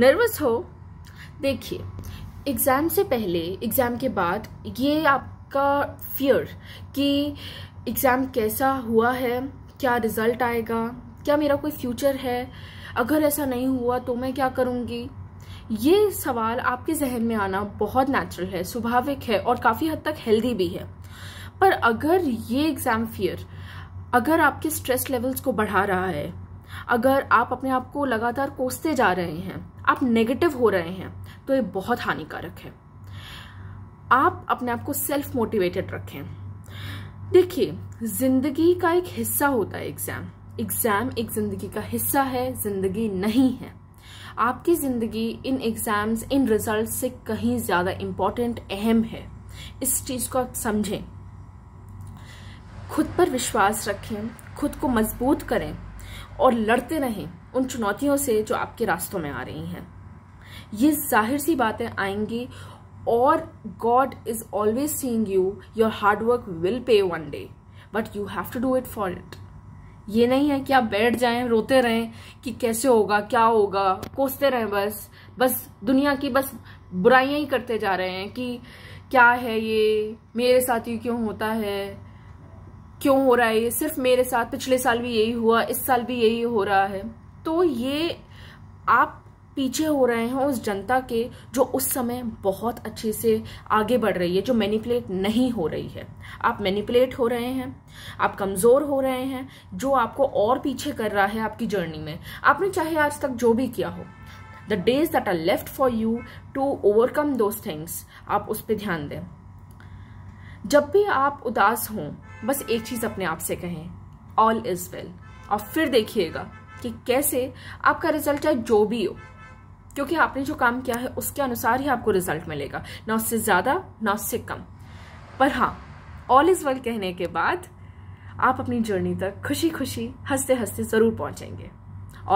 nervous हो देखिए exam से पहले एग्ज़ाम के बाद ये आपका फियर कि एग्ज़ाम कैसा हुआ है क्या रिज़ल्ट आएगा क्या मेरा कोई फ्यूचर है अगर ऐसा नहीं हुआ तो मैं क्या करूँगी ये सवाल आपके जहन में आना बहुत नेचुरल है स्वाभाविक है और काफ़ी हद तक हेल्दी भी है पर अगर ये एग्ज़ाम फियर अगर आपके स्ट्रेस लेवल्स को बढ़ा रहा है अगर आप अपने आप को लगातार कोसते जा रहे हैं आप नेगेटिव हो रहे हैं तो ये बहुत हानिकारक है आप अपने आप को सेल्फ मोटिवेटेड रखें देखिए जिंदगी का एक हिस्सा होता है एग्जाम एग्जाम एक जिंदगी का हिस्सा है जिंदगी नहीं है आपकी जिंदगी इन एग्जाम्स इन रिजल्ट से कहीं ज्यादा इंपॉर्टेंट अहम है इस चीज को आप समझें खुद पर विश्वास रखें खुद को मजबूत करें और लड़ते रहें उन चुनौतियों से जो आपके रास्तों में आ रही हैं ये जाहिर सी बातें आएंगी और god is always seeing you your hard work will pay one day but you have to do it for it ये नहीं है कि आप बैठ जाएं रोते रहें कि कैसे होगा क्या होगा कोसते रहें बस बस दुनिया की बस बुराइयां ही करते जा रहे हैं कि क्या है ये मेरे साथ ही क्यों होता है क्यों हो रहा है ये सिर्फ मेरे साथ पिछले साल भी यही हुआ इस साल भी यही हो रहा है तो ये आप पीछे हो रहे हैं उस जनता के जो उस समय बहुत अच्छे से आगे बढ़ रही है जो मैनिपुलेट नहीं हो रही है आप मैनिपुलेट हो रहे हैं आप कमज़ोर हो रहे हैं जो आपको और पीछे कर रहा है आपकी जर्नी में आपने चाहे आज तक जो भी किया हो the days that are left for you to overcome those things आप उस पर ध्यान दें जब भी आप उदास हों बस एक चीज़ अपने आप से कहें ऑल इज़ वेल और फिर देखिएगा कि कैसे आपका रिजल्ट चाहे जो भी हो क्योंकि आपने जो काम किया है उसके अनुसार ही आपको रिजल्ट मिलेगा ना उससे ज़्यादा ना उससे कम पर हाँ ऑल इज़ वेल कहने के बाद आप अपनी जर्नी तक खुशी खुशी हंसते हंसते ज़रूर पहुंचेंगे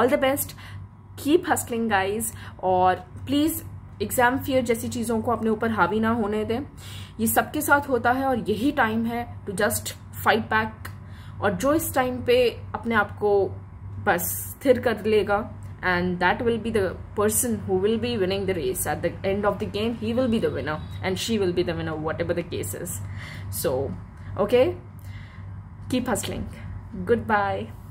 all the best keep hustling guys और प्लीज़ एग्जाम फियर जैसी चीजों को अपने ऊपर हावी ना होने दें ये सबके साथ होता है और यही टाइम है टू जस्ट फाइट बैक और जो इस टाइम पे अपने आप को बस स्थिर कर लेगा and that will be the person who will be winning the race at the end of the game he will be the winner and she will be the winner whatever the cases so okay keep hustling good bye